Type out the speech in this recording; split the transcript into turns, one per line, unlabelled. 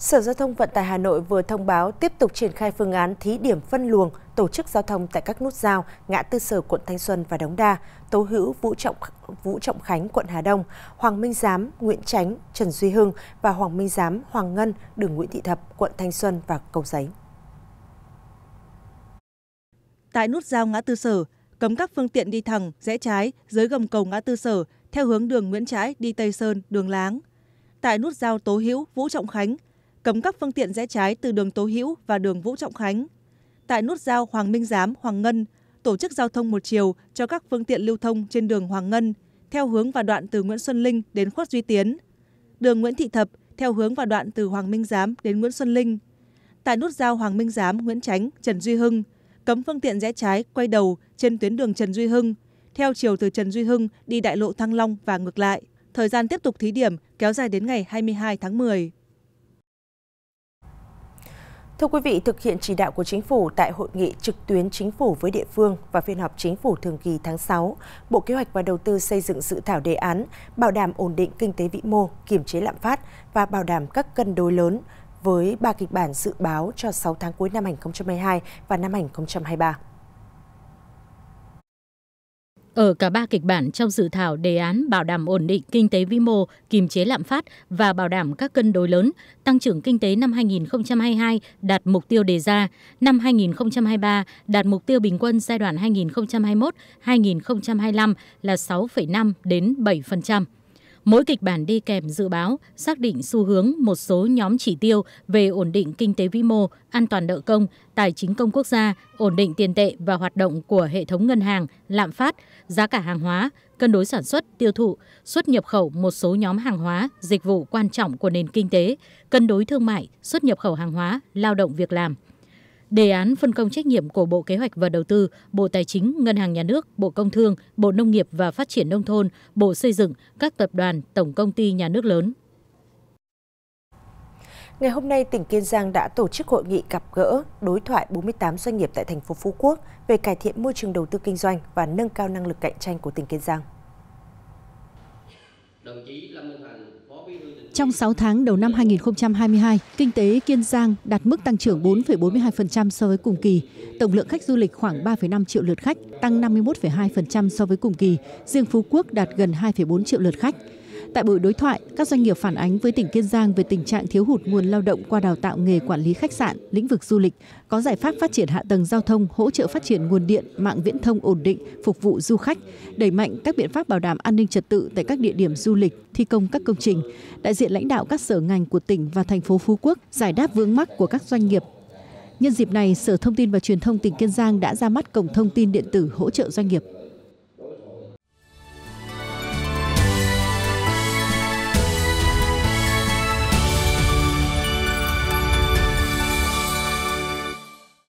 Sở Giao thông Vận tải Hà Nội vừa thông báo tiếp tục triển khai phương án thí điểm phân luồng tổ chức giao thông tại các nút giao ngã tư sở quận Thanh Xuân và Đống Đa, Tố Hữu, Vũ Trọng Vũ Trọng Khánh, quận Hà Đông, Hoàng Minh Giám, Nguyễn Chánh, Trần Duy Hưng và Hoàng Minh Giám, Hoàng Ngân, đường Nguyễn Thị Thập, quận Thanh Xuân và Cầu Giấy.
Tại nút giao ngã tư sở, cấm các phương tiện đi thẳng, rẽ trái dưới gầm cầu ngã tư sở theo hướng đường Nguyễn Trãi đi Tây Sơn, đường Láng. Tại nút giao Tố Hữu, Vũ Trọng Khánh, cấm các phương tiện rẽ trái từ đường tố hữu và đường vũ trọng khánh tại nút giao hoàng minh giám hoàng ngân tổ chức giao thông một chiều cho các phương tiện lưu thông trên đường hoàng ngân theo hướng và đoạn từ nguyễn xuân linh đến khuất duy tiến đường nguyễn thị thập theo hướng và đoạn từ hoàng minh giám đến nguyễn xuân linh tại nút giao hoàng minh giám nguyễn chánh trần duy hưng cấm phương tiện rẽ trái quay đầu trên tuyến đường trần duy hưng theo chiều từ trần duy hưng đi đại lộ thăng long và ngược lại thời gian tiếp tục thí điểm kéo dài đến ngày 22 tháng 10.
Thưa quý vị, thực hiện chỉ đạo của Chính phủ tại hội nghị trực tuyến Chính phủ với địa phương và phiên họp Chính phủ thường kỳ tháng 6, Bộ Kế hoạch và Đầu tư xây dựng dự thảo đề án bảo đảm ổn định kinh tế vĩ mô, kiểm chế lạm phát và bảo đảm các cân đối lớn với ba kịch bản dự báo cho 6 tháng cuối năm 2022 và năm 2023.
Ở cả ba kịch bản trong dự thảo đề án bảo đảm ổn định kinh tế vĩ mô, kiềm chế lạm phát và bảo đảm các cân đối lớn, tăng trưởng kinh tế năm 2022 đạt mục tiêu đề ra, năm 2023 đạt mục tiêu bình quân giai đoạn 2021-2025 là 6,5 đến 7%. Mỗi kịch bản đi kèm dự báo, xác định xu hướng một số nhóm chỉ tiêu về ổn định kinh tế vĩ mô, an toàn nợ công, tài chính công quốc gia, ổn định tiền tệ và hoạt động của hệ thống ngân hàng, lạm phát, giá cả hàng hóa, cân đối sản xuất, tiêu thụ, xuất nhập khẩu một số nhóm hàng hóa, dịch vụ quan trọng của nền kinh tế, cân đối thương mại, xuất nhập khẩu hàng hóa, lao động việc làm đề án phân công trách nhiệm của Bộ Kế hoạch và Đầu tư, Bộ Tài chính, Ngân hàng Nhà nước, Bộ Công Thương, Bộ Nông nghiệp và Phát triển Nông thôn, Bộ Xây dựng, các tập đoàn, tổng công ty nhà nước lớn.
Ngày hôm nay, tỉnh Kiên Giang đã tổ chức hội nghị gặp gỡ đối thoại 48 doanh nghiệp tại thành phố Phú Quốc về cải thiện môi trường đầu tư kinh doanh và nâng cao năng lực cạnh tranh của tỉnh Kiên Giang.
Trong 6 tháng đầu năm 2022, kinh tế Kiên Giang đạt mức tăng trưởng 4,42% so với cùng kỳ. Tổng lượng khách du lịch khoảng 3,5 triệu lượt khách, tăng 51,2% so với cùng kỳ. Riêng Phú Quốc đạt gần 2,4 triệu lượt khách. Tại buổi đối thoại, các doanh nghiệp phản ánh với tỉnh Kiên Giang về tình trạng thiếu hụt nguồn lao động qua đào tạo nghề quản lý khách sạn, lĩnh vực du lịch, có giải pháp phát triển hạ tầng giao thông, hỗ trợ phát triển nguồn điện, mạng viễn thông ổn định, phục vụ du khách, đẩy mạnh các biện pháp bảo đảm an ninh trật tự tại các địa điểm du lịch, thi công các công trình. Đại diện lãnh đạo các sở ngành của tỉnh và thành phố Phú Quốc giải đáp vướng mắc của các doanh nghiệp Nhân dịp này, Sở Thông tin và Truyền thông tỉnh Kiên Giang đã ra mắt cổng thông tin điện tử hỗ trợ doanh nghiệp.